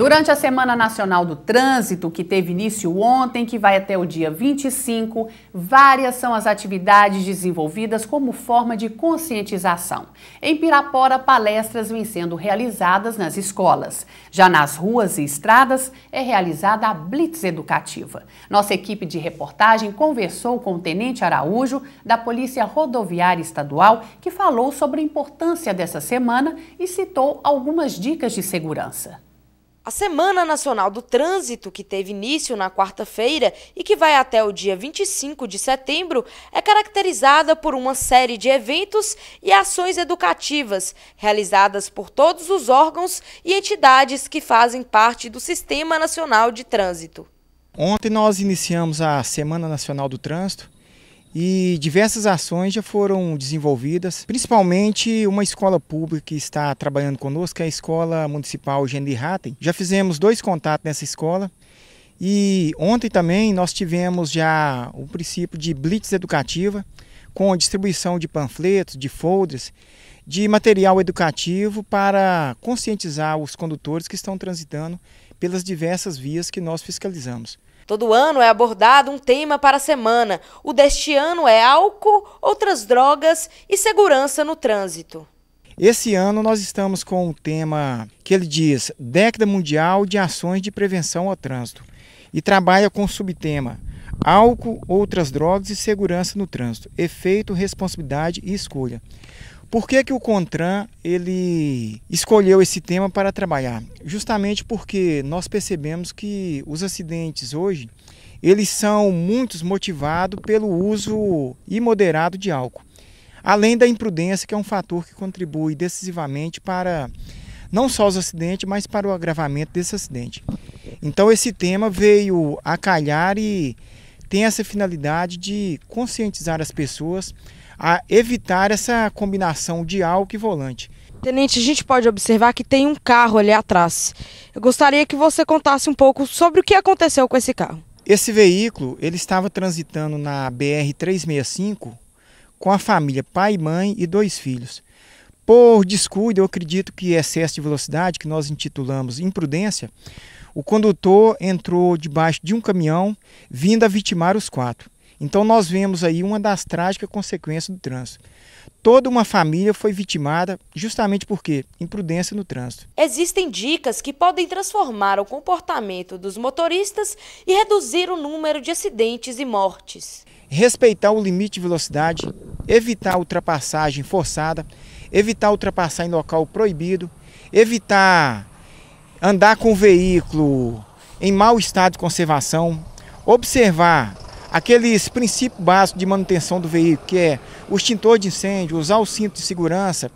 Durante a Semana Nacional do Trânsito, que teve início ontem, que vai até o dia 25, várias são as atividades desenvolvidas como forma de conscientização. Em Pirapora, palestras vêm sendo realizadas nas escolas. Já nas ruas e estradas é realizada a blitz educativa. Nossa equipe de reportagem conversou com o Tenente Araújo, da Polícia Rodoviária Estadual, que falou sobre a importância dessa semana e citou algumas dicas de segurança. A Semana Nacional do Trânsito, que teve início na quarta-feira e que vai até o dia 25 de setembro, é caracterizada por uma série de eventos e ações educativas realizadas por todos os órgãos e entidades que fazem parte do Sistema Nacional de Trânsito. Ontem nós iniciamos a Semana Nacional do Trânsito e diversas ações já foram desenvolvidas, principalmente uma escola pública que está trabalhando conosco, é a Escola Municipal Genri Hatten. Já fizemos dois contatos nessa escola e ontem também nós tivemos já o princípio de blitz educativa com a distribuição de panfletos, de folders, de material educativo para conscientizar os condutores que estão transitando pelas diversas vias que nós fiscalizamos. Todo ano é abordado um tema para a semana. O deste ano é álcool, outras drogas e segurança no trânsito. Esse ano nós estamos com o um tema que ele diz Década Mundial de Ações de Prevenção ao Trânsito e trabalha com o subtema Álcool, outras drogas e segurança no trânsito, efeito, responsabilidade e escolha. Por que, que o CONTRAN ele escolheu esse tema para trabalhar? Justamente porque nós percebemos que os acidentes hoje eles são muitos motivados pelo uso imoderado de álcool. Além da imprudência, que é um fator que contribui decisivamente para não só os acidentes, mas para o agravamento desse acidente. Então esse tema veio a calhar e tem essa finalidade de conscientizar as pessoas a evitar essa combinação de álcool e volante. Tenente, a gente pode observar que tem um carro ali atrás. Eu gostaria que você contasse um pouco sobre o que aconteceu com esse carro. Esse veículo, ele estava transitando na BR 365 com a família pai, mãe e dois filhos. Por descuido, eu acredito que excesso de velocidade, que nós intitulamos imprudência, o condutor entrou debaixo de um caminhão, vindo a vitimar os quatro. Então nós vemos aí uma das trágicas consequências do trânsito. Toda uma família foi vitimada justamente porque imprudência no trânsito. Existem dicas que podem transformar o comportamento dos motoristas e reduzir o número de acidentes e mortes. Respeitar o limite de velocidade, evitar ultrapassagem forçada, evitar ultrapassar em local proibido, evitar andar com o veículo em mau estado de conservação, observar aqueles princípios básicos de manutenção do veículo, que é o extintor de incêndio, usar o cinto de segurança,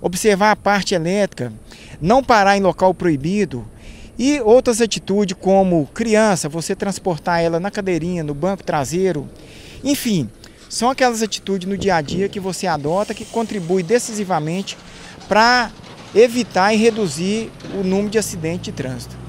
observar a parte elétrica, não parar em local proibido e outras atitudes como criança, você transportar ela na cadeirinha, no banco traseiro, enfim, são aquelas atitudes no dia a dia que você adota que contribui decisivamente para evitar e reduzir o número de acidentes de trânsito.